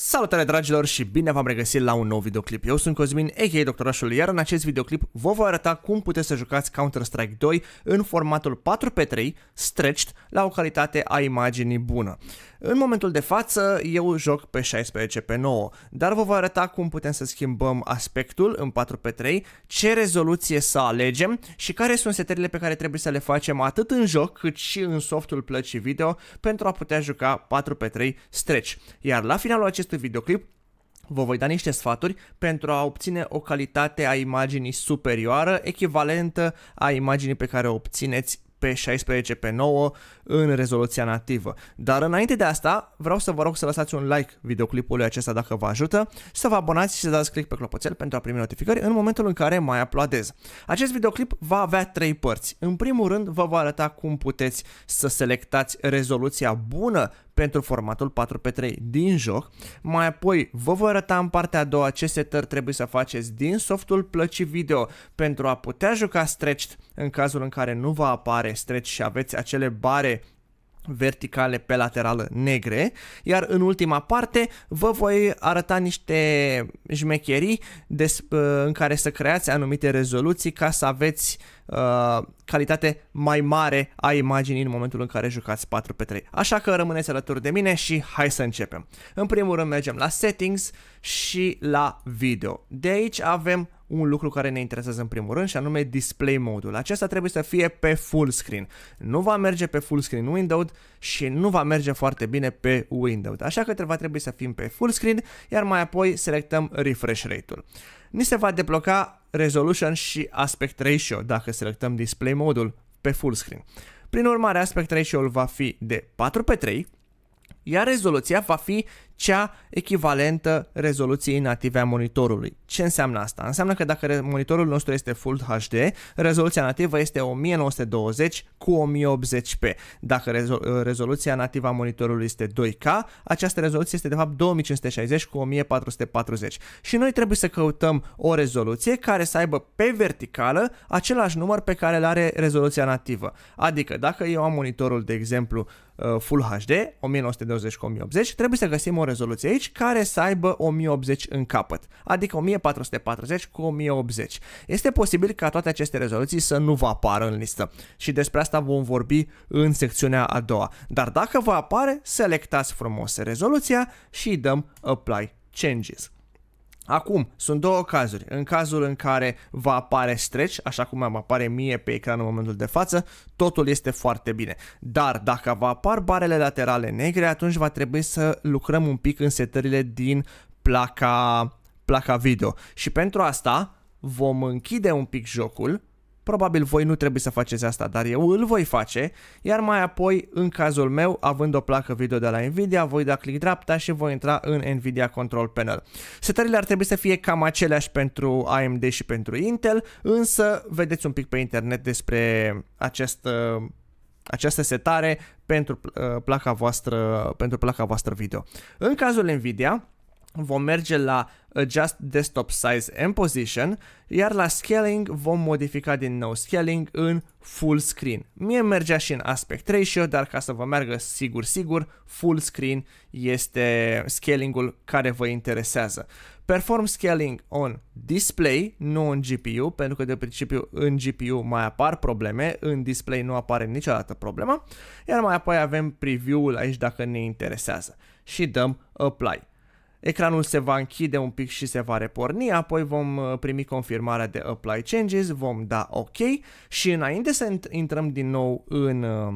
Salutare dragilor și bine v-am regăsit la un nou videoclip. Eu sunt Cosmin, a.k.a. Doctorașul, iar în acest videoclip vă voi arăta cum puteți să jucați Counter-Strike 2 în formatul 4x3 stretched la o calitate a imaginii bună. În momentul de față eu joc pe 16 pe 9, dar vă voi arăta cum putem să schimbăm aspectul în 4 pe 3, ce rezoluție să alegem și care sunt setările pe care trebuie să le facem atât în joc cât și în softul plăcii video pentru a putea juca 4 pe 3 stretch. Iar la finalul acestui videoclip vă voi da niște sfaturi pentru a obține o calitate a imaginii superioară, echivalentă a imaginii pe care o obțineți pe 16 pe 9 în rezoluția nativă. Dar înainte de asta, vreau să vă rog să lăsați un like videoclipului acesta dacă vă ajută, să vă abonați și să dați click pe clopoțel pentru a primi notificări în momentul în care mai aplaudez. Acest videoclip va avea trei părți. În primul rând, vă va arăta cum puteți să selectați rezoluția bună pentru formatul 4x3 din joc. Mai apoi vă voi arăta în partea a doua ce setări trebuie să faceți din softul plăcii video pentru a putea juca stretched în cazul în care nu vă apare stretch și aveți acele bare verticale pe laterală negre, iar în ultima parte vă voi arăta niște șmecherii în care să creați anumite rezoluții ca să aveți uh, Uh, calitate mai mare a imaginii în momentul în care jucați 4 pe 3. Așa că rămâneți alături de mine și hai să începem. În primul rând mergem la settings și la video. De aici avem un lucru care ne interesează în primul rând și anume display modul. Acesta trebuie să fie pe full screen. Nu va merge pe full screen Windows și nu va merge foarte bine pe Windows. Așa că va trebui să fim pe full screen, iar mai apoi selectăm refresh rate-ul ni se va debloca resolution și aspect ratio dacă selectăm display modul pe full screen. Prin urmare, aspect ratio-ul va fi de 4x3, iar rezoluția va fi cea echivalentă rezoluției native a monitorului. Ce înseamnă asta? Înseamnă că dacă monitorul nostru este Full HD, rezoluția nativă este 1920 cu 1080p. Dacă rezoluția nativă a monitorului este 2K, această rezoluție este de fapt 2560 cu 1440. Și noi trebuie să căutăm o rezoluție care să aibă pe verticală același număr pe care îl are rezoluția nativă. Adică dacă eu am monitorul, de exemplu, uh, Full HD, 1920 cu 1080, trebuie să găsim o rezoluție aici care să aibă 1080 în capăt, adică 1440 cu 1080. Este posibil ca toate aceste rezoluții să nu vă apară în listă și despre asta vom vorbi în secțiunea a doua. Dar dacă vă apare, selectați frumos rezoluția și dăm Apply Changes. Acum, sunt două cazuri. În cazul în care va apare stretch, așa cum am apare mie pe ecran în momentul de față, totul este foarte bine. Dar dacă va apar barele laterale negre, atunci va trebui să lucrăm un pic în setările din placa, placa video. Și pentru asta vom închide un pic jocul Probabil voi nu trebuie să faceți asta, dar eu îl voi face, iar mai apoi, în cazul meu, având o placă video de la Nvidia, voi da click dreapta și voi intra în Nvidia Control Panel. Setările ar trebui să fie cam aceleași pentru AMD și pentru Intel, însă vedeți un pic pe internet despre acest uh, această setare pentru uh, placa voastră pentru placa voastră video. În cazul Nvidia, vom merge la Adjust uh, Desktop Size and Position, iar la Scaling vom modifica din nou Scaling în Full Screen. Mie mergea și în Aspect Ratio, dar ca să vă meargă sigur, sigur, Full Screen este scalingul care vă interesează. Perform Scaling on Display, nu în GPU, pentru că de principiu în GPU mai apar probleme, în display nu apare niciodată problema, iar mai apoi avem preview-ul aici dacă ne interesează și dăm Apply. Ecranul se va închide un pic și se va reporni, apoi vom uh, primi confirmarea de Apply Changes, vom da OK și înainte să intrăm din nou în uh,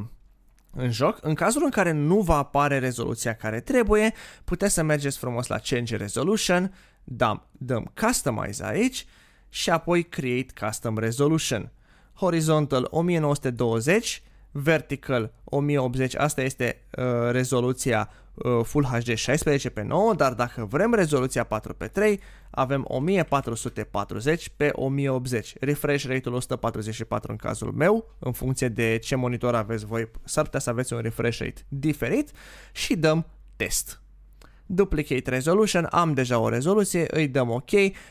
în joc, în cazul în care nu va apare rezoluția care trebuie, puteți să mergeți frumos la Change Resolution, dăm, dăm Customize aici și apoi Create Custom Resolution. Horizontal 1920 Vertical 1080, asta este uh, rezoluția uh, Full HD 16 pe 9, dar dacă vrem rezoluția 4 pe 3, avem 1440 pe 1080. Refresh rate-ul 144 în cazul meu, în funcție de ce monitor aveți voi, s-ar putea să aveți un refresh rate diferit și dăm test. Duplicate Resolution, am deja o rezoluție, îi dăm OK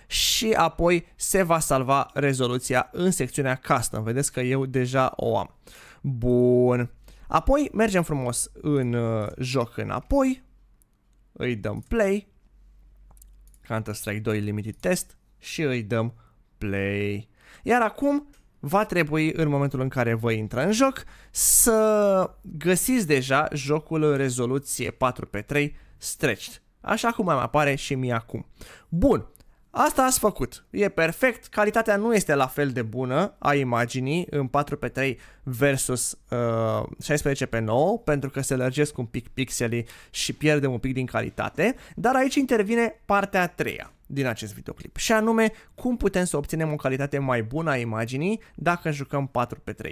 și apoi se va salva rezoluția în secțiunea Custom. Vedeți că eu deja o am. Bun. Apoi mergem frumos în uh, joc înapoi. Îi dăm play. Counter-Strike 2 Limited Test și îi dăm play. Iar acum va trebui în momentul în care voi intra în joc să găsiți deja jocul în rezoluție 4x3 stretched, așa cum mai apare și mie acum. Bun, Asta ați făcut. E perfect, calitatea nu este la fel de bună a imaginii în 4x3 versus uh, 16x9 pentru că se lărgesc un pic pixelii și pierdem un pic din calitate, dar aici intervine partea a treia din acest videoclip și anume cum putem să obținem o calitate mai bună a imaginii dacă jucăm 4x3.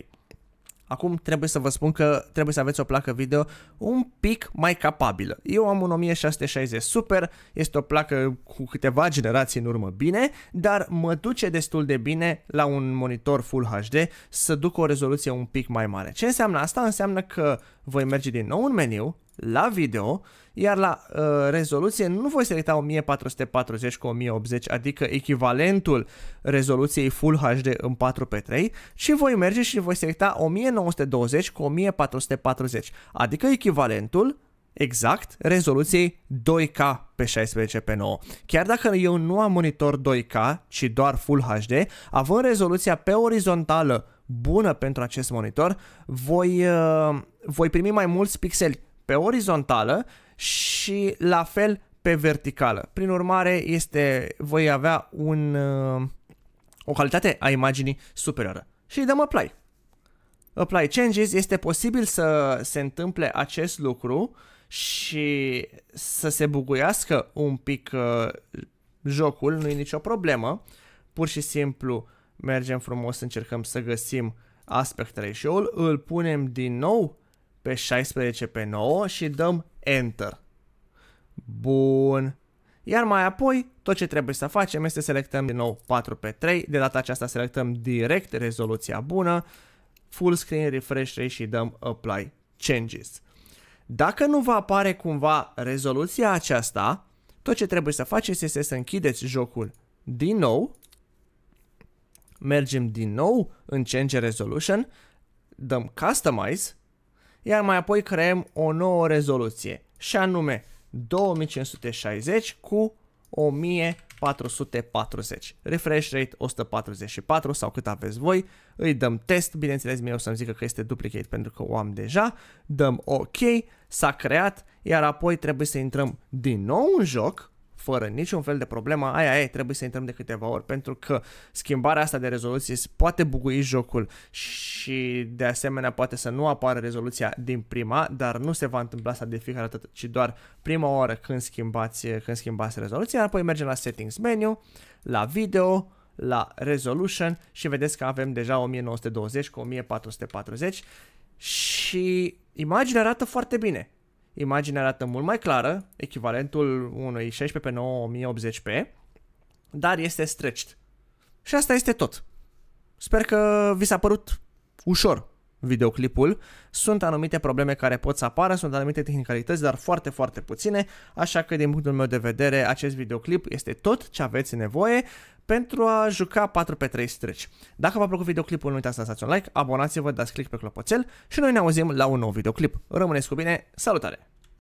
Acum trebuie să vă spun că trebuie să aveți o placă video un pic mai capabilă. Eu am un 1660 Super, este o placă cu câteva generații în urmă bine, dar mă duce destul de bine la un monitor Full HD să duc o rezoluție un pic mai mare. Ce înseamnă asta? Înseamnă că voi merge din nou în meniu, la video, iar la uh, rezoluție nu voi selecta 1440 cu 1080, adică echivalentul rezoluției Full HD în 4x3, ci voi merge și voi selecta 1920 cu 1440, adică echivalentul exact rezoluției 2K pe 16 pe 9. Chiar dacă eu nu am monitor 2K, ci doar Full HD, având rezoluția pe orizontală bună pentru acest monitor, voi, uh, voi primi mai mulți pixeli pe orizontală și la fel pe verticală. Prin urmare, este, voi avea un, uh, o calitate a imaginii superioară. Și dăm apply. Apply changes este posibil să se întâmple acest lucru și să se buguiască un pic uh, jocul, nu e nicio problemă. Pur și simplu mergem frumos, încercăm să găsim aspect ratio-ul, îl punem din nou pe 16, pe 9 și dăm Enter. Bun. Iar mai apoi, tot ce trebuie să facem este să selectăm din nou 4 pe 3, de data aceasta selectăm direct rezoluția bună, full screen, refresh rate și dăm Apply Changes. Dacă nu vă apare cumva rezoluția aceasta, tot ce trebuie să faceți este să închideți jocul din nou, mergem din nou în Change Resolution, dăm Customize iar mai apoi creăm o nouă rezoluție și anume 2560 cu 1440. Refresh rate 144 sau cât aveți voi. Îi dăm test, bineînțeles mie o să-mi zică că este duplicate pentru că o am deja. Dăm OK, s-a creat, iar apoi trebuie să intrăm din nou în joc fără niciun fel de problemă, aia e, trebuie să intrăm de câteva ori, pentru că schimbarea asta de rezoluție poate bugui jocul și de asemenea poate să nu apară rezoluția din prima, dar nu se va întâmpla asta de fiecare dată, ci doar prima oară când schimbați, când schimbați rezoluția, apoi mergem la settings menu, la video, la resolution și vedeți că avem deja 1920 cu 1440 și imaginea arată foarte bine imaginea arată mult mai clară, echivalentul unui 16 pe 1080 p dar este stretched. Și asta este tot. Sper că vi s-a părut ușor videoclipul, sunt anumite probleme care pot să apară, sunt anumite tehnicalități, dar foarte, foarte puține, așa că din punctul meu de vedere acest videoclip este tot ce aveți nevoie pentru a juca 4 pe 3 stretch. Dacă v-a plăcut videoclipul, nu uitați să lăsați un like, abonați-vă, dați click pe clopoțel și noi ne auzim la un nou videoclip. Rămâneți cu bine, salutare!